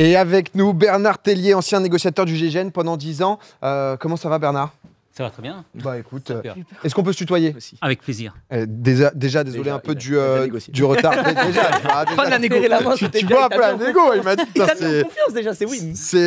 Et avec nous, Bernard Tellier, ancien négociateur du GGN pendant 10 ans. Euh, comment ça va, Bernard ça va très bien. Bah écoute, est-ce qu'on peut se tutoyer Avec plaisir. Eh, déjà, désolé un peu euh, du, retard. tu vois, Il m'a dit.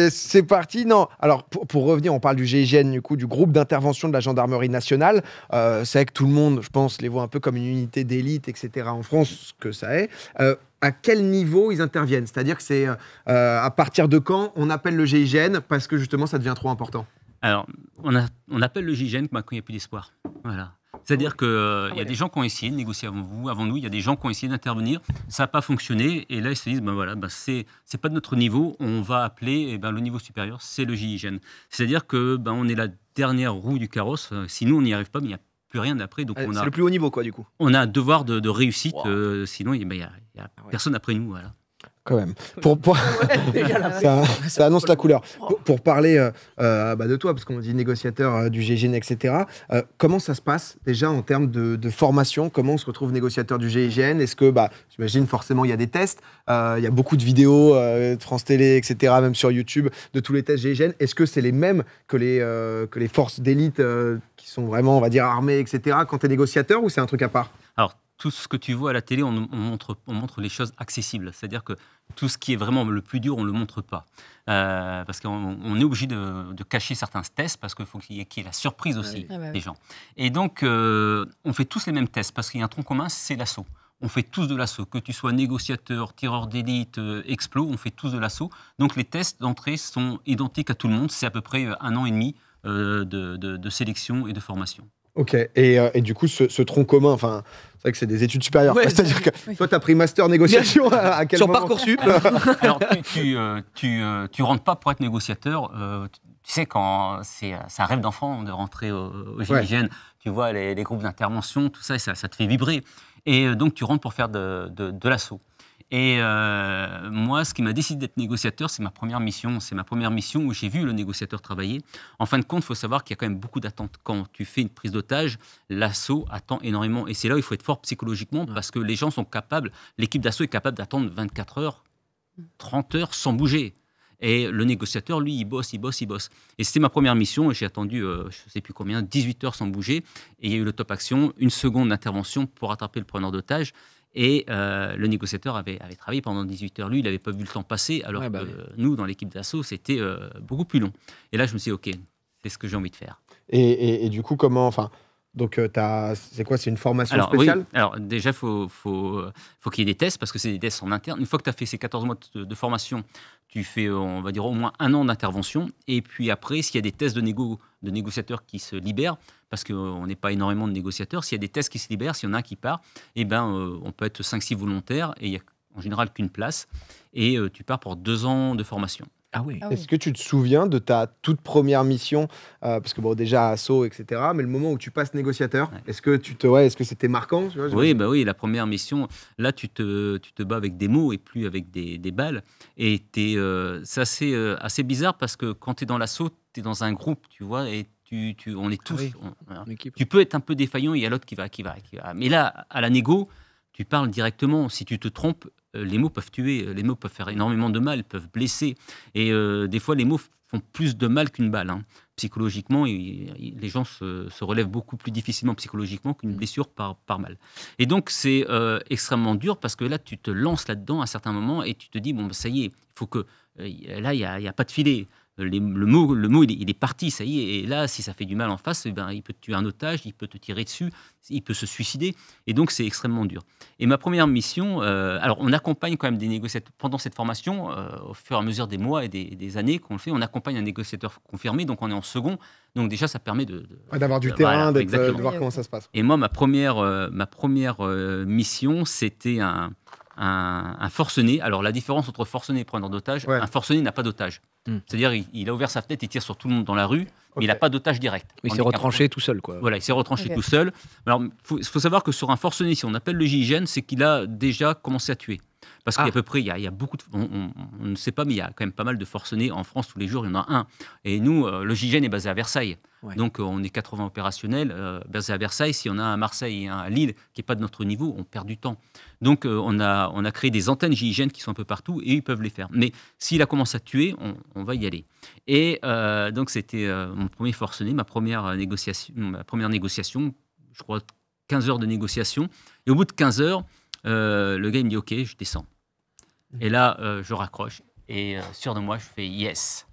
c'est parti. Non, alors pour, revenir, on parle du GIGN, du coup, du groupe d'intervention de la gendarmerie nationale. Euh, c'est vrai que tout le monde, je pense, les voit un peu comme une unité d'élite, etc. En France, ce que ça est euh, à quel niveau ils interviennent C'est-à-dire que c'est à partir de quand on appelle le GIGN parce que justement ça devient trop important alors, on, a, on appelle le GIGN quand il n'y a plus d'espoir. Voilà. C'est-à-dire qu'il euh, y a ah des gens qui ont essayé de négocier avant vous, avant nous, il y a des gens qui ont essayé d'intervenir, ça n'a pas fonctionné, et là ils se disent, ben voilà, ben c'est, pas de notre niveau, on va appeler et eh ben, le niveau supérieur, c'est le GIGN. C'est-à-dire que ben, on est la dernière roue du carrosse, euh, Sinon, on n'y arrive pas, mais ben, il n'y a plus rien d'après. Donc on c'est le plus haut niveau, quoi, du coup. On a un devoir de, réussite, euh, sinon il personne après nous, voilà quand même. Pour, ça, annonce la couleur. Oh. Pour, parler euh, euh, bah, de toi, parce qu'on dit négociateur euh, du GIGN, etc., comment ça se passe déjà en termes de, formation Comment on se retrouve négociateur du GIGN Est-ce que, bah, j'imagine forcément, il y a des tests, il y a beaucoup de vidéos, de France Télé, etc., même sur YouTube, de tous les tests GIGN. Est-ce que c'est les mêmes que les, forces d'élite qui sont vraiment, on va dire, armées, etc., quand tu es négociateur ou c'est un truc à part tout ce que tu vois à la télé, on, montre, les choses accessibles. C'est-à-dire que tout ce qui est vraiment le plus dur, on ne le montre pas. Euh, parce qu'on est obligé de, cacher certains tests parce qu'il faut qu'il y, ait la surprise ah aussi ah bah des gens. Et donc, euh, on fait tous les mêmes tests parce qu'il y a un tronc commun, c'est l'assaut. On fait tous de l'assaut. Que tu sois négociateur, tireur d'élite, euh, explos, on fait tous de l'assaut. Donc, les tests d'entrée sont identiques à tout le monde. C'est à peu près un an et demi de sélection et de formation. Ok, euh, et, du coup, ce, tronc commun, enfin, c'est vrai que c'est des études supérieures. C'est-à-dire que toi, tu as pris master négociation à, quel Sur Parcoursup Alors, tu, euh, euh, tu, rentres pas pour être négociateur. tu sais, quand c'est un rêve d'enfant de rentrer au, au tu vois les, groupes d'intervention, tout ça, ça, te fait vibrer. Et donc, tu rentres pour faire de l'assaut. Et euh, moi, ce qui m'a décidé d'être négociateur, c'est ma première mission. C'est ma première mission où j'ai vu le négociateur travailler. En fin de compte, il faut savoir qu'il y a quand même beaucoup d'attentes. Quand tu fais une prise d'otage, l'assaut attend énormément. Et c'est là où il faut être fort psychologiquement parce que les gens sont capables, l'équipe d'assaut est capable d'attendre 24 heures, 30 heures sans bouger. Et le négociateur, lui, il bosse, il bosse, il bosse. Et c'était ma première mission. Et j'ai attendu, euh, je ne sais plus combien, 18 heures sans bouger. Et il y a eu le top action, une seconde d'intervention pour attraper le preneur d'otage. Et euh, le négociateur avait, travaillé pendant 18 heures. Lui, il n'avait pas vu le temps passer, alors bah que nous, dans l'équipe d'assaut, c'était euh, beaucoup plus long. Et là, je me suis dit, OK, c'est ce que j'ai envie de faire. Et, et du coup, comment. Enfin, donc, euh, c'est quoi C'est une formation spéciale Alors, déjà, faut, faut, faut qu'il y ait des tests parce que c'est des tests en interne. Une fois que tu as fait ces 14 mois de, formation, tu fais, on va dire, au moins un an d'intervention. Et puis après, s'il y a des tests de, de négociateurs qui se libèrent, parce qu'on euh, n'est pas énormément de négociateurs, s'il y a des tests qui se libèrent, s'il y en a un qui part, eh ben, euh, on peut être 5-6 volontaires et il n'y a en général qu'une place. Et tu pars pour deux ans de formation. Ah ah est-ce que tu te souviens de ta toute première mission euh, Parce que bon, déjà assaut, etc. Mais le moment où tu passes négociateur, est-ce que tu te, est-ce que c'était marquant Oui, bah oui, la première mission. Là, tu te, te bats avec des mots et plus avec des, balles. Et euh, c'est euh, assez, bizarre parce que quand tu es dans l'assaut, tu es dans un groupe, tu vois, et tu, tu on est tous. Ah tu peux être un peu défaillant. Il y a l'autre qui va, qui va, qui va. Mais là, à la négo, tu parles directement. Si tu te trompes, euh, les mots peuvent tuer, euh, les mots peuvent faire énormément de mal, peuvent blesser. Et euh, des fois, les mots font plus de mal qu'une balle. Hein. Psychologiquement, les gens se, relèvent beaucoup plus difficilement psychologiquement qu'une blessure par, mal. Et donc, c'est extrêmement dur parce que là, tu te lances là-dedans à certains moments et tu te dis, bon, bah, ça y est, il faut que... là, il n'y a, pas de filet. Euh, le mot, le mot il, est, parti, ça y est. Et là, si ça fait du mal en face, eh ben, il peut tuer un otage, il peut te tirer dessus, il peut se suicider. Et donc, c'est extrêmement dur. Et ma première mission, euh, alors on accompagne quand même des négociateurs, pendant cette formation, euh, au fur et à mesure des mois et des, années qu'on le fait, on accompagne un négociateur confirmé, donc on est en second. Donc déjà, ça permet de... Ah, d'avoir du terrain, de voir comment ça se passe. Et moi, ma première, ma première mission, c'était un un, forcené. Alors, la différence entre forcené et prendre d'otage, un forcené n'a pas d'otage. Hmm. C'est-à-dire, il, a ouvert sa fenêtre, il tire sur tout le monde dans la rue, mais il n'a pas d'otage direct. il s'est retranché tout seul, quoi. Voilà, il s'est retranché tout seul. Alors, il faut, savoir que sur un forcené, si on appelle le GIGN, c'est qu'il a déjà commencé à tuer. Parce qu'à ah. peu près, il y, a, beaucoup de. On, ne sait pas, mais il y a quand même pas mal de forcenés en France tous les jours, il y en a un. Et nous, euh, le GIGN est basé à Versailles. Donc euh, on est 80 opérationnels euh, basés à Versailles. Si on a un à Marseille et un Lille qui n'est pas de notre niveau, on perd du temps. Donc euh, on, a, on a créé des antennes GIGN qui sont un peu partout et ils peuvent les faire. Mais s'il a commencé à tuer, on, va y aller. Et euh, donc c'était euh, mon premier forcené, ma première négociation, ma première négociation, je crois 15 heures de négociation. Et au bout de 15 heures, le gars me dit OK, je descends. Et là, je raccroche et sûr de moi, je fais yes.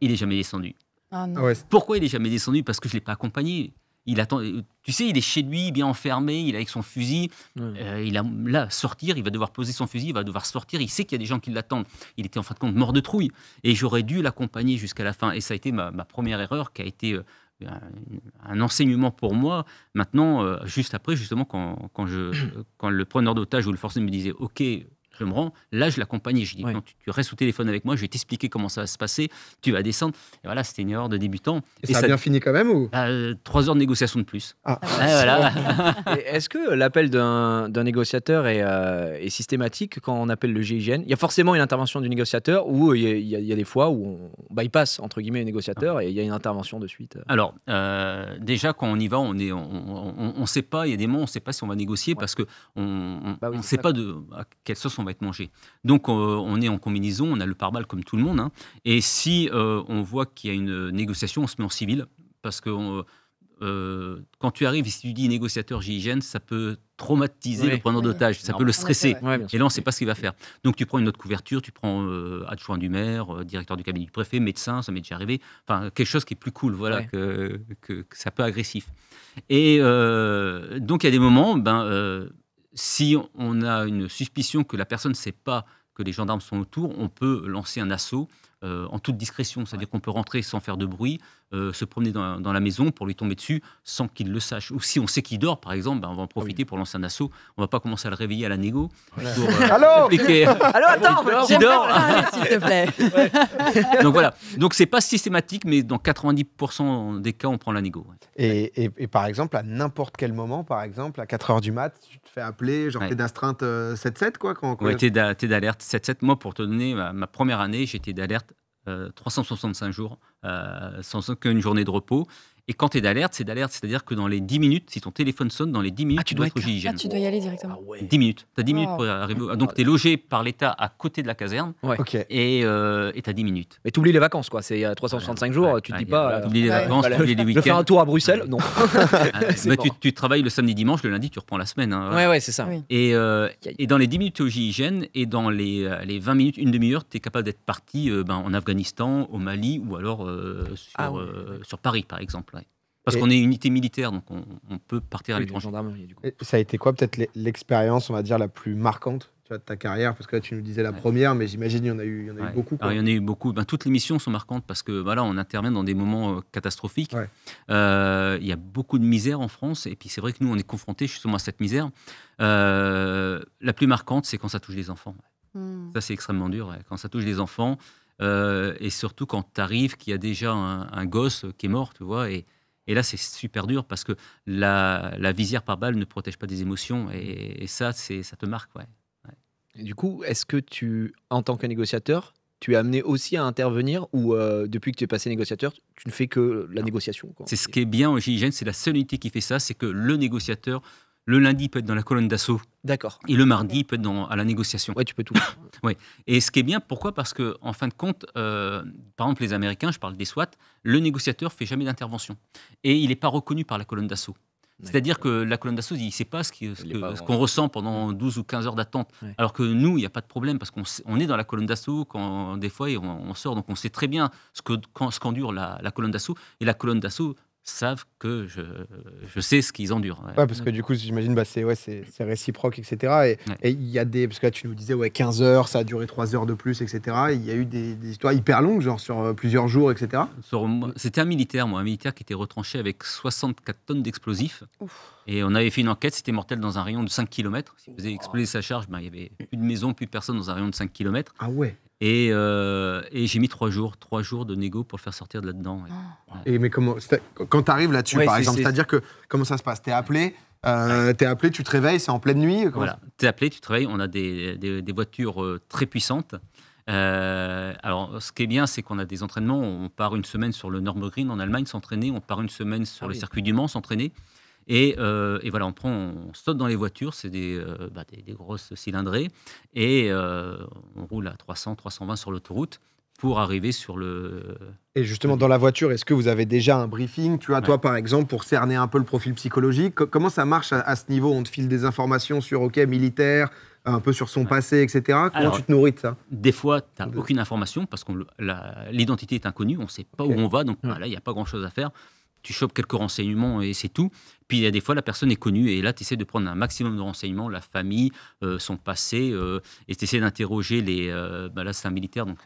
Il est jamais descendu. Ah non. Ah Pourquoi il est jamais descendu Parce que je l'ai pas accompagné. Il attend, euh, tu sais, il est chez lui, bien enfermé, il est avec son fusil. Euh, il a là sortir, il va devoir poser son fusil, il va devoir sortir. Il sait qu'il y a des gens qui l'attendent. Il était en fin de compte mort de trouille. Et j'aurais dû l'accompagner jusqu'à la fin. Et ça a été ma, première erreur qui a été euh, un, enseignement pour moi. Maintenant, juste après, justement, quand, je, quand le preneur d'otage ou le forcé me disait, OK, je me rends, là je l'accompagne, je dis, tu, restes au téléphone avec moi, je vais t'expliquer comment ça va se passer, tu vas descendre. Et voilà, c'était une erreur de débutant. Et, ça, a bien fini quand même ou ah, euh, Trois heures de négociation de plus. Ah. Ah, est-ce que l'appel d'un négociateur euh, est, systématique quand on appelle le GIGN Il y a forcément une intervention du négociateur ou euh, il y, a des fois où on bypass entre guillemets le négociateur et il y a une intervention de suite Alors, déjà quand on y va, on ne on, sait pas, il y a des moments on ne sait pas si on va négocier parce qu'on ne on bah sait pas de, à quelle sauce on va va être mangé. Donc, euh, on est en combinaison, on a le pare-balles comme tout le monde. Hein. et si euh, on voit qu'il y a une négociation, on se met en civil parce que euh, quand tu arrives si tu dis négociateur GIGN, ça peut traumatiser le preneur d'otage, ça peut le stresser. et là, on ne sait pas ce qu'il va faire. Donc, tu prends une autre couverture, tu prends adjoint du maire, directeur du cabinet du préfet, médecin, ça m'est déjà arrivé. Enfin, quelque chose qui est plus cool, voilà, que, que, que, ça peut agressif. Et donc, il y a des moments, ben si on a une suspicion que la personne ne sait pas que les gendarmes sont autour, on peut lancer un assaut euh, en toute discrétion. C'est-à-dire qu'on peut rentrer sans faire de bruit, euh, se promener dans, la maison pour lui tomber dessus sans qu'il le sache. Ou si on sait qu'il dort, par exemple, ben, on va en profiter pour lancer un assaut. On va pas commencer à le réveiller à la négo. Alors, euh, Allô Allô, attends, s'il dort, s'il te plaît. Donc voilà. Donc c'est pas systématique, mais dans 90% des cas, on prend la négo. Et, et, par exemple, à n'importe quel moment, par exemple, à 4 h du mat, tu te fais appeler, genre t'es d'astreinte 7-7, quoi. Quand, quand... t'es d'alerte 7-7. Moi, pour te donner ma première année, j'étais d'alerte 365 euh, jours euh, sans aucune journée de repos. Et quand tu es d'alerte, c'est d'alerte, c'est-à-dire que dans les 10 minutes, si ton téléphone sonne, dans les 10 minutes, ah, tu, dois être au Ah, tu dois y aller directement. 10 ah minutes. Tu as minutes oh. pour arriver. Ah, Donc tu es logé par l'État à côté de la caserne et euh, tu as 10 minutes. Mais tu les vacances, quoi. C'est 365 jours, tu te dis pas. Euh, tu oublies les vacances, tu les week-ends. Je faire un tour à Bruxelles Non. mais tu, travailles le samedi, dimanche, le lundi, tu reprends la semaine. Hein. Ouais, ouais, c'est ça. Euh, et, dans les 10 minutes, tu au GIGN et dans les, euh, les 20 minutes, une demi-heure, tu es capable d'être parti ben, en Afghanistan, au Mali ou alors sur Paris, par exemple. Parce qu'on est unité militaire, donc on, peut partir à l'étranger. Ça a été quoi, peut-être l'expérience, on va dire, la plus marquante de ta carrière Parce que là, tu nous disais la première, mais j'imagine qu'il y en a eu, beaucoup. il y en a eu beaucoup. Ben, toutes les missions sont marquantes parce que voilà, on intervient dans des moments euh, catastrophiques. Euh, il y a beaucoup de misère en France, et puis c'est vrai que nous, on est confrontés justement à cette misère. Euh, la plus marquante, c'est quand ça touche les enfants. Hmm. Ça, c'est extrêmement dur. Quand ça touche les enfants, et surtout quand tu arrives, qu'il y a déjà un, un, gosse qui est mort, tu vois, et et là, c'est super dur parce que la, visière par balle ne protège pas des émotions. Et, ça, c'est, ça te marque. Ouais. du coup, est-ce que tu, en tant que négociateur, tu es amené aussi à intervenir ou euh, depuis que tu es passé négociateur, tu ne fais que la négociation C'est ce qui est bien au GIGN, c'est la seule unité qui fait ça, c'est que le négociateur le lundi peut être dans la colonne d'assaut. D'accord. Et le mardi peut être dans, à la négociation. Ouais, tu peux tout. ouais. Et ce qui est bien, pourquoi Parce que en fin de compte, euh, par exemple, les Américains, je parle des SWAT, le négociateur fait jamais d'intervention et il n'est pas reconnu par la colonne d'assaut. C'est-à-dire que la colonne d'assaut, il ne sait pas ce qu'on ressent pendant 12 ou 15 heures d'attente. Alors que nous, il n'y a pas de problème parce qu'on est dans la colonne d'assaut quand des fois on, sort, donc on sait très bien ce qu'endure la, la, colonne d'assaut. Et la colonne d'assaut savent que je, sais ce qu'ils endurent. Ouais. parce que du coup, j'imagine, bah, c'est ouais, réciproque, etc. Et il y a des, parce que là, tu nous disais, ouais, 15 heures, ça a duré 3 heures de plus, etc. Il y a eu des, histoires hyper longues, genre sur euh, plusieurs jours, etc. C'était un militaire, moi, un militaire qui était retranché avec 64 tonnes d'explosifs. Et on avait fait une enquête, c'était mortel dans un rayon de 5 km. Si vous faisait exploser sa charge, ben, il y avait plus de maison, plus personne dans un rayon de 5 km. Ah ouais. Euh, et, j'ai mis trois jours, trois jours de négo pour le faire sortir de là-dedans. Ah. Et mais comment, quand tu arrives là-dessus, par exemple, c'est-à-dire que comment ça se passe T'es appelé, euh, appelé, tu te réveilles, c'est en pleine nuit. Voilà, es appelé, tu te réveilles. On a des, voitures euh, très puissantes. alors, ce qui est bien, c'est qu'on a des entraînements. On part une semaine sur le Nürburgring en Allemagne s'entraîner. On part une semaine sur ah le circuit du Mans s'entraîner. Euh, et, voilà, on, prend, on saute dans les voitures, c'est des, euh, bah, des, grosses cylindrées, et euh, on roule à 300, 320 sur l'autoroute pour arriver sur le... Et justement, dans la voiture, est-ce que vous avez déjà un briefing Tu vois, toi, par exemple, pour cerner un peu le profil psychologique, comment ça marche à, ce niveau On te file des informations sur, OK, militaire, un peu sur son passé, etc. Comment tu te nourris de ça Des fois, tu n'as aucune information parce que l'identité est inconnue, on ne sait pas où on va, donc là, il n'y a pas grand-chose à faire tu chopes quelques renseignements et c'est tout. Puis il y a des fois, la personne est connue et là, tu essaies de prendre un maximum de renseignements, la famille, euh, son passé, euh, et tu essaies d'interroger les. Euh, bah là, c'est un militaire, donc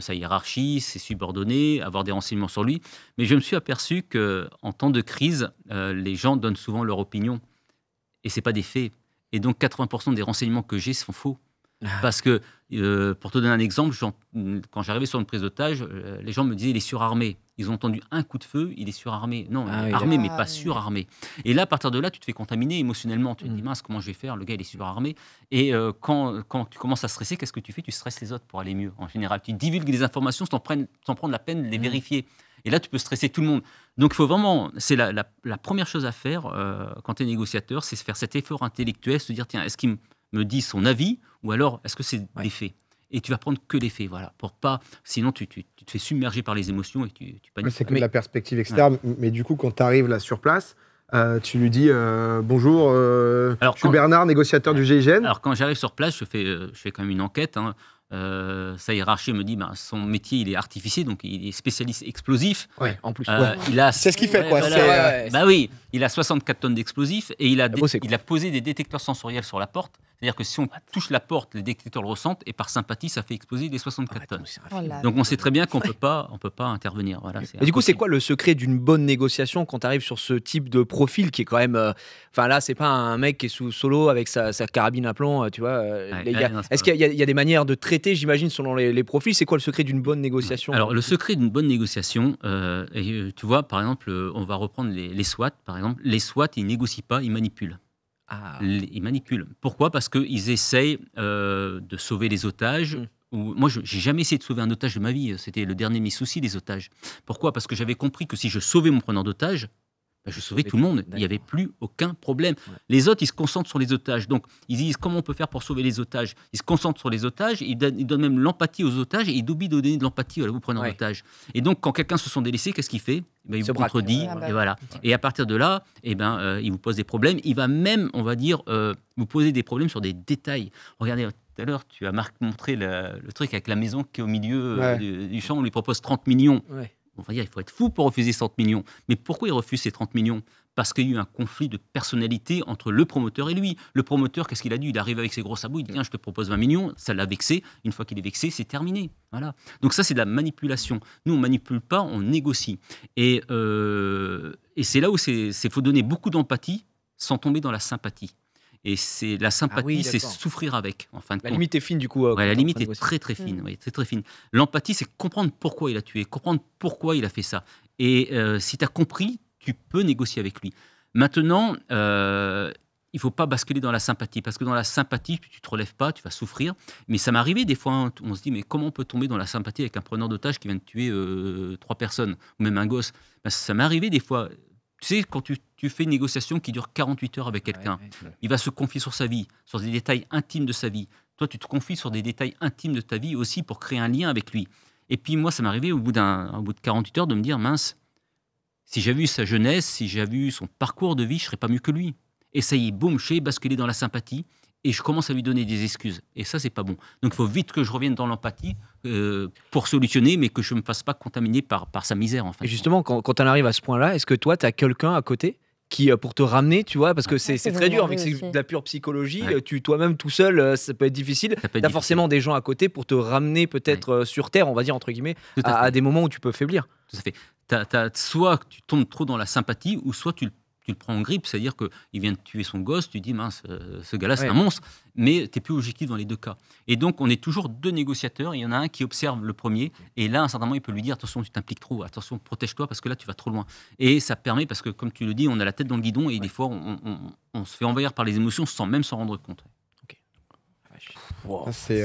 sa hiérarchie, ses subordonnés, avoir des renseignements sur lui. Mais je me suis aperçu que en temps de crise, les gens donnent souvent leur opinion et ce n'est pas des faits. Et donc, 80% des renseignements que j'ai sont faux. Ah. Parce que, pour te donner un exemple, quand j'arrivais sur une prise d'otage, les gens me disaient il est surarmé. Ils ont entendu un coup de feu, il est surarmé. Non, ah il est armé, mais pas surarmé. Et là, à partir de là, tu te fais contaminer émotionnellement. Tu te dis, mm. mince, comment je vais faire Le gars, il est surarmé. Et euh, quand, tu commences à stresser, qu'est-ce que tu fais Tu stresses les autres pour aller mieux, en général. Tu divulgues des informations sans, prendre, la peine de les mm. vérifier. Et là, tu peux stresser tout le monde. Donc, il faut vraiment, c'est la, première chose à faire euh, quand tu es négociateur, c'est se faire cet effort intellectuel, se dire, tiens, est-ce qu'il me dit son avis ou alors est-ce que c'est des faits et tu vas prendre que les faits, voilà, pour pas, sinon tu, tu, te fais submerger par les émotions et tu, tu paniques. C'est que de la perspective externe, mais du coup, quand tu arrives là sur place, euh, tu lui dis euh, bonjour, euh, alors, je suis Bernard, négociateur du GIGN. Alors quand j'arrive sur place, je fais, je fais quand même une enquête. Hein. sa hiérarchie me dit, bah, son métier, il est artificier, donc il est spécialiste explosif. en plus. Il a, c'est ce qu'il fait, quoi. Ben bah oui, il a 64 tonnes d'explosifs et il a, ah, il a posé des détecteurs sensoriels sur la porte c'est-à-dire que si on touche la porte, les détecteurs le ressentent et par sympathie, ça fait exploser des 64 tonnes. Donc, on sait très bien qu'on ne peut pas, on peut pas intervenir. Voilà, du coup, c'est quoi le secret d'une bonne négociation quand tu arrives sur ce type de profil qui est quand même, euh, enfin là, là, c'est pas un mec qui est sous solo avec sa, carabine à plomb, euh, tu vois. Euh, Est-ce qu'il y, a des manières de traiter, j'imagine, selon les, profils C'est quoi le secret d'une bonne négociation Alors le secret d'une bonne négociation, et, tu vois, par exemple, on va reprendre les, les SWAT, par exemple, les SWAT, ils négocient pas, ils manipulent. Ah. ils manipulent. Pourquoi Parce qu'ils essayent euh, de sauver les otages. Mm. moi, je n'ai jamais essayé de sauver un otage de ma vie. C'était le dernier de mes soucis, les otages. Pourquoi Parce que j'avais compris que si je sauvais mon preneur d'otage, bah, je sauvais tout le monde. Il n'y avait plus aucun problème. Les autres, ils se concentrent sur les otages. Donc, ils disent comment on peut faire pour sauver les otages. Ils se concentrent sur les otages, ils donnent, même l'empathie aux otages et ils oublient de donner de l'empathie à vous prenant en otage. Et donc, quand quelqu'un se sent délaissé, qu'est-ce qu'il fait eh ben, Il vous contredit. Ah, bah. et, voilà. et à partir de là, eh ben, euh, il vous pose des problèmes. Il va même, on va dire, euh, vous poser des problèmes sur des détails. Regardez, tout à l'heure, tu as Marc montré le truc avec la maison qui est au milieu euh, du, champ. On lui propose 30 millions on va dire, il faut être fou pour refuser 30 millions. Mais pourquoi il refuse ces 30 millions Parce qu'il y a eu un conflit de personnalité entre le promoteur et lui. Le promoteur, qu'est-ce qu'il a dit Il arrive avec ses gros sabots, il dit Tiens, je te propose 20 millions, ça l'a vexé. Une fois qu'il est vexé, c'est terminé. Voilà. Donc, ça, c'est de la manipulation. Nous, on manipule pas, on négocie. Et, euh, et c'est là où il faut donner beaucoup d'empathie sans tomber dans la sympathie. Et c'est la sympathie, ah c'est souffrir avec, en fin de la compte. limite est fine, du coup. Euh, ouais, la limite est très, très fine. Mm. très, fine. L'empathie, c'est comprendre pourquoi il a tué, comprendre pourquoi il a fait ça. Et euh, si tu as compris, tu peux négocier avec lui. Maintenant, euh, il faut pas basculer dans la sympathie, parce que dans la sympathie, tu te relèves pas, tu vas souffrir. Mais ça m'est arrivé des fois, hein, on se dit, mais comment on peut tomber dans la sympathie avec un preneur d'otage qui vient de tuer euh, trois personnes, ou même un gosse ben, Ça m'est arrivé des fois, tu sais, quand tu, fais une négociation qui dure 48 heures avec quelqu'un, il va se confier sur sa vie, sur des détails intimes de sa vie. Toi, tu te confies sur des détails intimes de ta vie aussi pour créer un lien avec lui. Et puis moi, ça m'est arrivé au bout, d'un, bout de 48 heures de me dire, mince, si j'avais vu sa jeunesse, si j'avais vu son parcours de vie, je serais pas mieux que lui. Et ça y est, boum, je basculé dans la sympathie et je commence à lui donner des excuses. Et ça, c'est pas bon. Donc il faut vite que je revienne dans l'empathie euh, pour solutionner, mais que je ne me fasse pas contaminer par, sa misère. En fait. justement, quand, quand on arrive à ce point-là, est-ce que toi, tu as quelqu'un à côté qui euh, pour te ramener, tu vois, parce que c'est très dur, avec c'est de la pure psychologie, tu toi-même tout seul, euh, ça peut être difficile. Tu as forcément des gens à côté pour te ramener peut-être sur terre, on va dire entre guillemets, à, des moments où tu peux faiblir. Tout fait. soit tu tombes trop dans la sympathie, ou soit tu le tu le prends en grippe, c'est-à-dire qu'il vient de tuer son gosse, tu dis, mince, euh, ce gars-là, c'est un monstre, mais tu n'es plus objectif dans les deux cas. Et donc, on est toujours deux négociateurs, il y en a un qui observe le premier, et là, à un certain moment, il peut lui dire, attention, tu t'impliques trop, attention, protège-toi, parce que là, tu vas trop loin. Et ça permet, parce que, comme tu le dis, on a la tête dans le guidon, et des fois, on, se fait envahir par les émotions sans même s'en rendre compte. C'est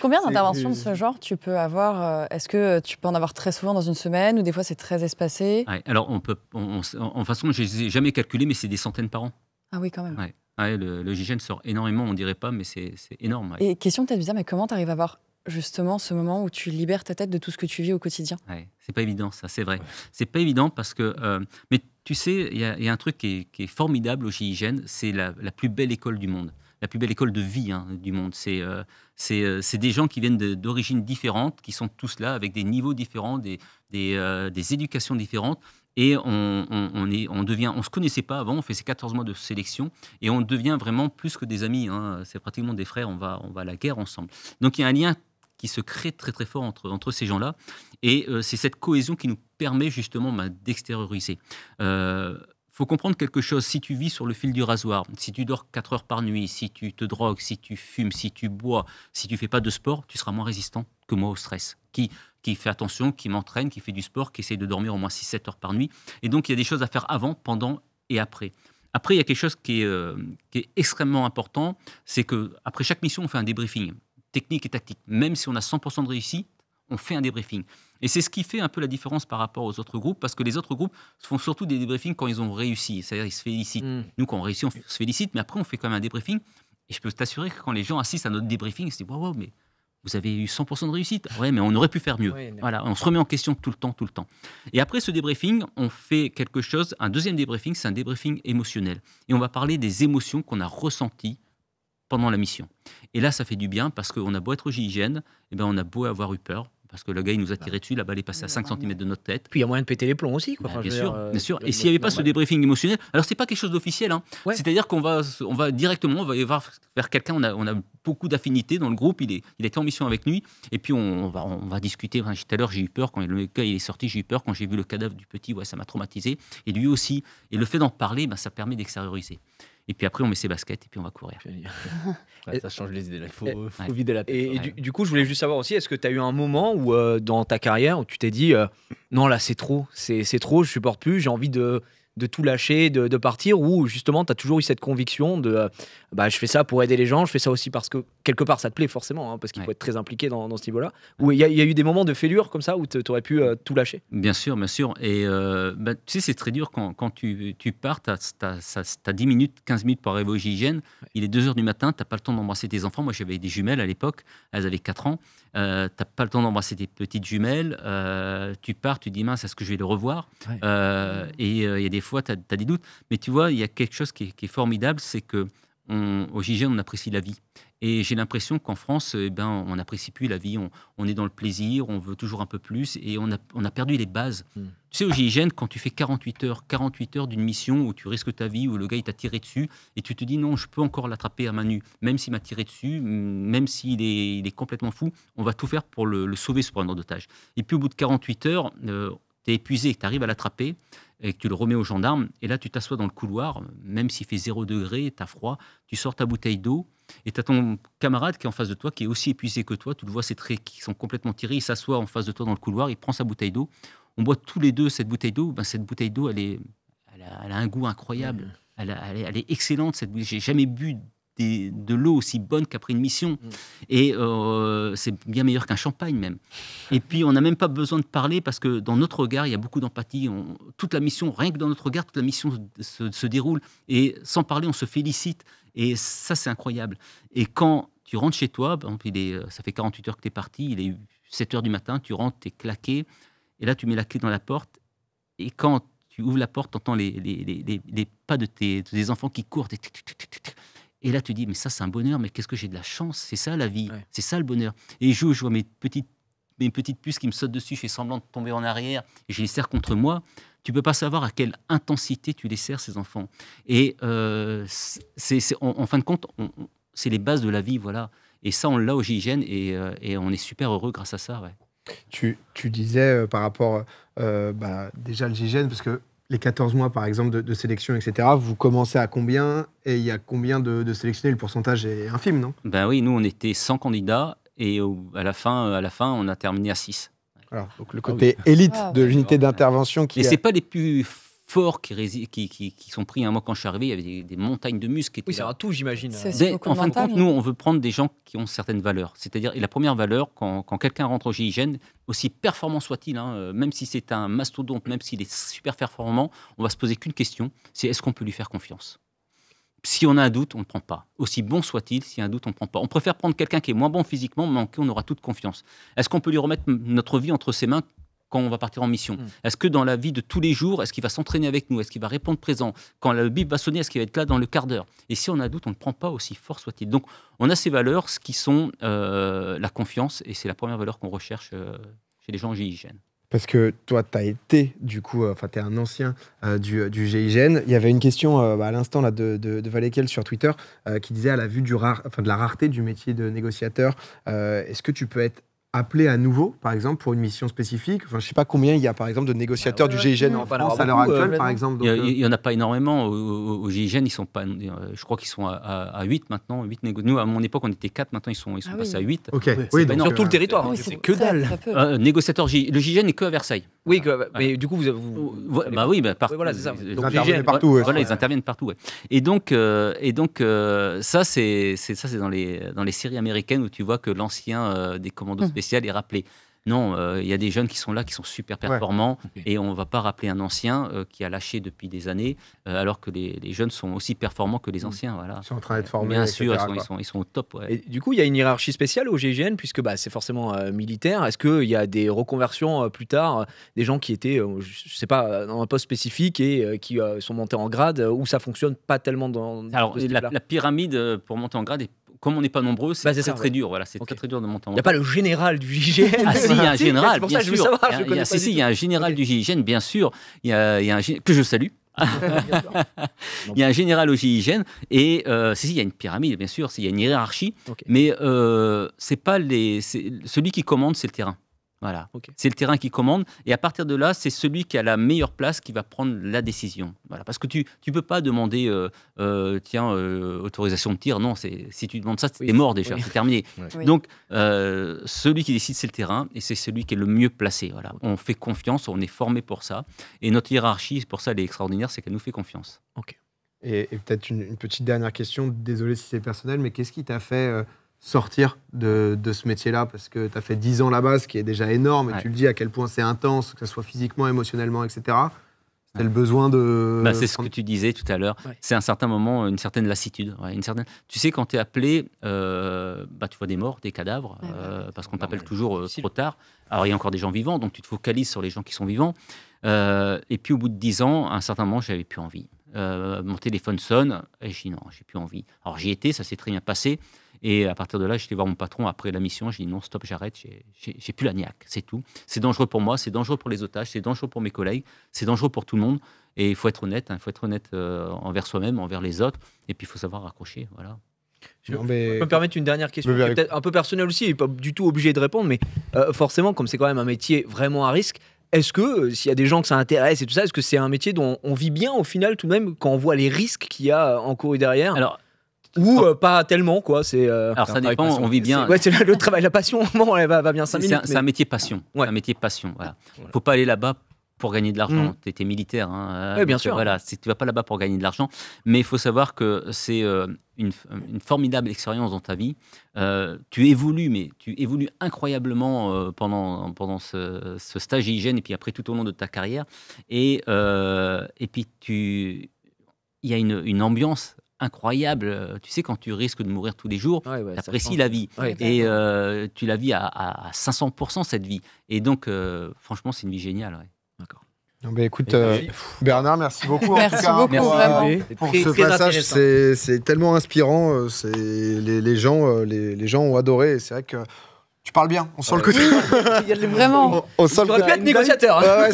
Combien d'interventions de ce genre tu peux avoir euh, Est-ce que euh, tu peux en avoir très souvent dans une semaine ou des fois c'est très espacé Alors, on peut, en façon, je n'ai jamais calculé, mais c'est des centaines par an. Ah oui, quand même. le, le sort énormément, on dirait pas, mais c'est énorme. Et question peut-être bizarre, mais comment tu arrives à avoir justement ce moment où tu libères ta tête de tout ce que tu vis au quotidien C'est pas évident, ça, c'est vrai. C'est pas évident parce que. Euh, mais tu sais, il y, a un truc qui est, formidable au GIGN, c'est la, plus belle école du monde, la plus belle école de vie hein, du monde. C'est euh, euh, c'est des gens qui viennent d'origines différentes, qui sont tous là avec des niveaux différents, des, des, éducations différentes et on, on, est, on devient, on se connaissait pas avant, on fait ces 14 mois de sélection et on devient vraiment plus que des amis. Hein. C'est pratiquement des frères. On va, on va à la guerre ensemble. Donc il y a un lien qui se crée très très fort entre, entre ces gens-là. Et euh, c'est cette cohésion qui nous permet justement bah, d'extérioriser. Euh, faut comprendre quelque chose. Si tu vis sur le fil du rasoir, si tu dors 4 heures par nuit, si tu te drogues, si tu fumes, si tu bois, si tu fais pas de sport, tu seras moins résistant que moi au stress. Qui, qui fait attention, qui m'entraîne, qui fait du sport, qui essaie de dormir au moins 6-7 heures par nuit. Et donc, il y a des choses à faire avant, pendant et après. Après, il y a quelque chose qui est, euh, qui est extrêmement important, c'est que après chaque mission, on fait un débriefing technique et tactique. Même si on a 100% de réussite, on fait un débriefing. Et c'est ce qui fait un peu la différence par rapport aux autres groupes, parce que les autres groupes font surtout des débriefings quand ils ont réussi, c'est-à-dire ils se félicitent. Hmm. Nous, quand on réussit, on se félicite, mais après, on fait quand même un débriefing. Et je peux t'assurer que quand les gens assistent à notre débriefing, ils se disent Waouh, mais vous avez eu 100% de réussite. Ouais, mais on aurait pu faire mieux. voilà, on se remet en question tout le temps, tout le temps. Et après ce débriefing, on fait quelque chose, un deuxième débriefing, c'est un débriefing émotionnel. Et on va parler des émotions qu'on a ressenties pendant la mission. Et là, ça fait du bien parce qu'on a beau être au GIGN, eh ben, on a beau avoir eu peur, parce que le gars, il nous a bah, tiré dessus, la balle est passée à 5 cm de notre tête. Puis il y a moyen de péter les plombs aussi. Quoi. Bah, bien, sûr, bien euh, sûr. Et s'il n'y avait pas ce débriefing émotionnel, alors c'est pas quelque chose d'officiel. Hein. C'est-à-dire qu'on va, on va directement on va aller voir vers quelqu'un, on a, on a beaucoup d'affinités dans le groupe, il, est, il était en mission avec nous, et puis on, va, on va discuter. Enfin, tout à l'heure, j'ai eu peur, quand le gars il est sorti, j'ai eu peur, quand j'ai vu le cadavre du petit, ouais, ça m'a traumatisé, et lui aussi. Et le fait d'en parler, ben, ça permet d'extérioriser. Et puis après, on met ses baskets et puis on va courir. ça change les idées. Il faut, vider la paix. Et, euh, du, coup, je voulais juste savoir aussi, est-ce que tu as eu un moment où, euh, dans ta carrière où tu t'es dit, euh, non, là, c'est trop, c'est trop, je supporte plus, j'ai envie de de tout lâcher, de, partir, ou justement, tu as toujours eu cette conviction de euh, bah, je fais ça pour aider les gens, je fais ça aussi parce que quelque part ça te plaît forcément, hein, parce qu'il faut être très impliqué dans, ce niveau-là. Ou il y, y, a eu des moments de fêlure comme ça où tu aurais pu euh, tout lâcher Bien sûr, bien sûr. Et euh, bah, tu sais, c'est très dur quand, quand tu, tu, pars, tu as, 10 minutes, 15 minutes pour arriver au GIGN, il est 2 h du matin, tu pas le temps d'embrasser tes enfants. Moi j'avais des jumelles à l'époque, elles avaient 4 ans, tu pas le temps d'embrasser tes petites jumelles, tu pars, tu dis mince, est-ce que je vais le revoir Et il y a des fois, tu as, des doutes. Mais tu vois, il y a quelque chose qui est, formidable, c'est que on, au GIGN, on apprécie la vie. Et j'ai l'impression qu'en France, eh ben, on n'apprécie plus la vie. On, est dans le plaisir, on veut toujours un peu plus et on a, on a perdu les bases. Hmm. Tu sais, au GIGN, quand tu fais 48 heures, 48 heures d'une mission où tu risques ta vie, où le gars il t'a tiré dessus et tu te dis non, je peux encore l'attraper à main nue, même s'il m'a tiré dessus, même s'il est, il est, complètement fou, on va tout faire pour le, sauver, ce prendre d'otage. Et puis au bout de 48 heures, euh, tu es épuisé, tu arrives à l'attraper et que tu le remets au gendarme. Et là, tu t'assois dans le couloir, même s'il fait 0 degré, t'as froid, tu sors ta bouteille d'eau et t'as ton camarade qui est en face de toi, qui est aussi épuisé que toi. Tu le vois, ses traits qui sont complètement tirés. Il s'assoit en face de toi dans le couloir, il prend sa bouteille d'eau. On boit tous les deux cette bouteille d'eau. Ben, cette bouteille d'eau, elle, a, un goût incroyable. Elle, est, excellente. Cette bouteille. J'ai jamais bu de l'eau aussi bonne qu'après une mission. Mm. Et euh, c'est bien meilleur qu'un champagne même. Et puis on n'a même pas besoin de parler parce que dans notre regard, il y a beaucoup d'empathie. Toute la mission, rien que dans notre regard, toute la mission se, déroule. Et sans parler, on se félicite. Et ça, c'est incroyable. Et quand tu rentres chez toi, il euh, ça fait 48 heures que tu es parti, il est 7 heures du matin, tu rentres, tu es claqué. Et là, tu mets la clé dans la porte. Et quand tu ouvres la porte, tu entends les, pas de tes des enfants qui courent. Et là, tu dis, mais ça, c'est un bonheur, mais qu'est-ce que j'ai de la chance C'est ça la vie, c'est ça le bonheur. Et je, je vois mes petites, mes petites puces qui me sautent dessus, je fais semblant de tomber en arrière, et je les serre contre moi. Tu peux pas savoir à quelle intensité tu les serres, ces enfants. Et euh, c'est, en, fin de compte, c'est les bases de la vie, voilà. Et ça, on l'a au GIGN, et, euh, et, on est super heureux grâce à ça. Tu, tu disais euh, par rapport bah, déjà au GIGN, parce que les 14 mois, par exemple, de, sélection, etc., vous commencez à combien et il y a combien de, sélectionnés Le pourcentage est infime, non Ben oui, nous, on était 100 candidats et à, la fin, euh, à la fin, on a terminé à 6. Alors, donc le ah côté élite ah de l'unité d'intervention qui. Et ce c'est pas les plus forts qui, qui, qui, sont pris. un Moi, quand je suis arrivé, il y avait des, montagnes de muscles. et oui, ça un tout, j'imagine. Euh. En fin de compte, nous, on veut prendre des gens qui ont certaines valeurs. C'est-à-dire, la première valeur, quand, quelqu'un rentre au GIGN, aussi performant soit-il, hein, euh, même si c'est un mastodonte, même s'il est super performant, on va se poser qu'une question, c'est est-ce qu'on peut lui faire confiance si on a un doute, on ne prend pas. Aussi bon soit-il, si un doute, on ne prend pas. On préfère prendre quelqu'un qui est moins bon physiquement, mais en qui on aura toute confiance. Est-ce qu'on peut lui remettre notre vie entre ses mains quand on va partir en mission hmm. Est-ce que dans la vie de tous les jours, est-ce qu'il va s'entraîner avec nous Est-ce qu'il va répondre présent Quand la Bible va sonner, est-ce qu'il va être là dans le quart d'heure Et si on a doute, on ne prend pas aussi fort soit-il. Donc, on a ces valeurs, ce qui sont euh, la confiance, et c'est la première valeur qu'on recherche euh, chez les gens en GIGN. Parce que toi, tu as été, du coup, euh, enfin, tu es un ancien du, du, Il y avait une question bah, à l'instant là, de, de, sur Twitter qui disait à la vue du rare, enfin, de la rareté du métier de négociateur, est-ce que tu peux être appelé à nouveau, par exemple, pour une mission spécifique enfin, Je ne sais pas combien il y a, par exemple, de négociateurs ah du GIGN en France à l'heure actuelle, par exemple. il n'y euh, en a pas énormément. Au, GIGN, ils sont pas, euh, je crois qu'ils sont à, à, 8 maintenant. 8 Nous, à mon époque, on était 4, maintenant ils sont, ils sont ah passés à 8. Ok. Euh, sur tout le territoire, ah hein, c'est que dalle. négociateur, le GIGN n'est que à Versailles. Oui, mais du coup, vous. bah oui, bah, ils interviennent partout. Voilà, ils interviennent partout. Et donc, et donc ça, c'est dans les, dans les séries américaines où tu vois que l'ancien des commandos hum. spéciaux à et rappeler. Non, euh, il y a des jeunes qui sont là, qui sont super performants, et on ne va pas rappeler un ancien euh, qui a lâché depuis des années, euh, alors que les, jeunes sont aussi performants que les mm. anciens. Voilà. Ils sont en train d'être formés. Bien sûr, ils sont, au top. Et du coup, il y a une hiérarchie spéciale au GIGN, puisque bah, c'est forcément militaire. Est-ce qu'il y a des reconversions plus tard, des gens qui étaient, je sais pas, dans un poste spécifique et qui sont montés en grade, ou ça fonctionne pas tellement dans. Alors, la, pyramide pour monter en grade est comme on n'est pas nombreux, c'est bah, très, dur. Voilà, c'est très, dur de monter en Il n'y a pas le général du GIGN. Ah, si, il y a un général, bien sûr. Si, il y a un général du GIGN, bien sûr. Il y a, un que je salue. il y a un général au GIGN et euh, si, si, il y a une pyramide, bien sûr, il y a une hiérarchie, mais euh, c'est pas les, celui qui commande, c'est le terrain. Voilà. C'est le terrain qui commande. Et à partir de là, c'est celui qui a la meilleure place qui va prendre la décision. Voilà. Parce que tu ne peux pas demander, euh, euh, tiens, euh, autorisation de tir. Non, si tu demandes ça, c'est mort déjà, c'est terminé. Donc, celui qui décide, c'est le terrain et c'est celui qui est le mieux placé. Voilà. On fait confiance, on est formé pour ça. Et notre hiérarchie, pour ça, elle est extraordinaire, c'est qu'elle nous fait confiance. Ok. Et, peut-être une, une, petite dernière question, désolé si c'est personnel, mais qu'est-ce qui t'a fait sortir de, ce métier-là Parce que tu as fait 10 ans là-bas, ce qui est déjà énorme, et tu le dis à quel point c'est intense, que ce soit physiquement, émotionnellement, etc. C'est le besoin de. Bah, c'est ce que tu disais tout à l'heure. C'est un certain moment, une certaine lassitude. une certaine... Tu sais, quand tu es appelé, euh, bah, tu vois des morts, des cadavres, bah, euh, parce qu'on t'appelle toujours euh, trop tard. Alors, il y a encore des gens vivants, donc tu te focalises sur les gens qui sont vivants. et puis, au bout de 10 ans, à un certain moment, j'avais plus envie. mon téléphone sonne, et je dis non, j'ai plus envie. Alors, j'y étais, ça s'est très bien passé. Et à partir de là, j'étais voir mon patron après la mission. J'ai dit non, stop, j'arrête. J'ai plus la niaque, c'est tout. C'est dangereux pour moi, c'est dangereux pour les otages, c'est dangereux pour mes collègues, c'est dangereux pour tout le monde. Et il faut être honnête, hein. il faut être honnête euh, envers soi-même, envers les autres. Et puis il faut savoir raccrocher. Voilà. Je, vais me permettre une dernière question, peut-être un peu personnelle aussi, et pas du tout obligé de répondre, mais euh, forcément, comme c'est quand même un métier vraiment à risque, est-ce que, euh, s'il y a des gens que ça intéresse et tout ça, est-ce que c'est un métier dont on vit bien au final tout de même quand on voit les risques qu'il y a en cours et derrière Alors, ou oh. euh, pas tellement quoi c'est euh, alors ça dépend on vit bien ouais c'est le travail la passion bon, elle va, bien bien c'est un, métier passion ouais. un métier passion voilà. ne faut pas aller là-bas pour gagner de l'argent mm. tu étais militaire hein, oui, euh, bien sûr voilà tu vas pas là-bas pour gagner de l'argent mais il faut savoir que c'est une, formidable expérience dans ta vie tu évolues mais tu évolues incroyablement pendant pendant ce, ce, stage hygiène et puis après tout au long de ta carrière et et puis tu il y a une, une ambiance incroyable. Euh, tu sais, quand tu risques de mourir tous les jours, ouais, la vie. et euh, tu la vis à, 500% cette vie. Et donc, euh, franchement, c'est une vie géniale. D'accord. mais écoute, Bernard, merci beaucoup. beaucoup, pour, ce passage. C'est tellement inspirant. Les, les, gens, les, les gens ont adoré. C'est vrai que tu parles bien, on sent le côté. Vraiment. On, on sent le être négociateur. Hein.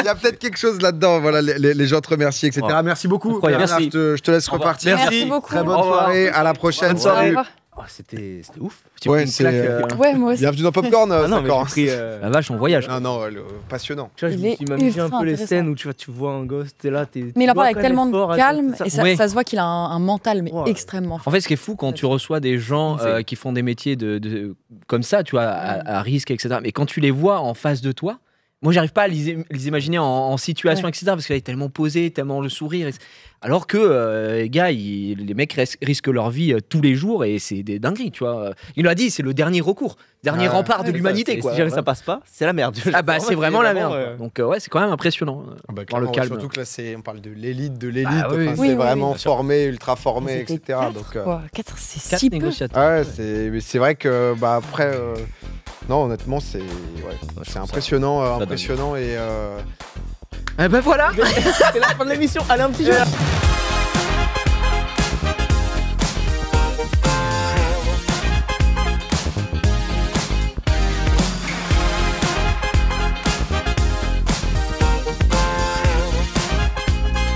Il y a, peut-être quelque chose là-dedans. Voilà, les, gens te remercient, etc. Merci beaucoup. Je, te, laisse repartir. Merci. beaucoup. Très bonne soirée. À la prochaine. soirée. Oh, c'était ouf. Ouais, c'est euh, euh, ouais, moi aussi. Bienvenue dans Popcorn. Ah euh, hein. La vache, on voyage. Ah non, non, passionnant. Tu vois, je il me un peu les scènes où tu, vois, tu vois un gosse, t'es là, t'es. Mais il en parle avec tellement de calme et ça, se voit qu'il a un, mental mais extrêmement. Fort. En fait, ce qui est fou quand tu reçois des gens qui font des métiers de, comme ça, tu vois, à risque, etc. Mais quand tu les vois en face de toi, moi, j'arrive pas à les, imaginer en, situation, etc. Parce qu'elle est tellement posée, tellement le sourire. Alors que, euh, les gars, les mecs risquent leur vie euh, tous les jours et c'est des dingueries, tu vois. Euh. Il a dit, c'est le dernier recours, dernier rempart de l'humanité, quoi. Si jamais ça passe pas, c'est la merde. Ah bah, c'est vraiment la merde. Donc, ouais, c'est quand même impressionnant. Ah bah, le calme. Surtout que là, on parle de l'élite, de l'élite. Bah c'est vraiment formé, ultra formé, etc. Quatre, donc, c'est si négociateurs. c'est vrai que, bah, après, non, honnêtement, c'est bah, impressionnant impressionnant et. Euh... Et eh ben voilà C'est la fin de l'émission, allez un petit jeu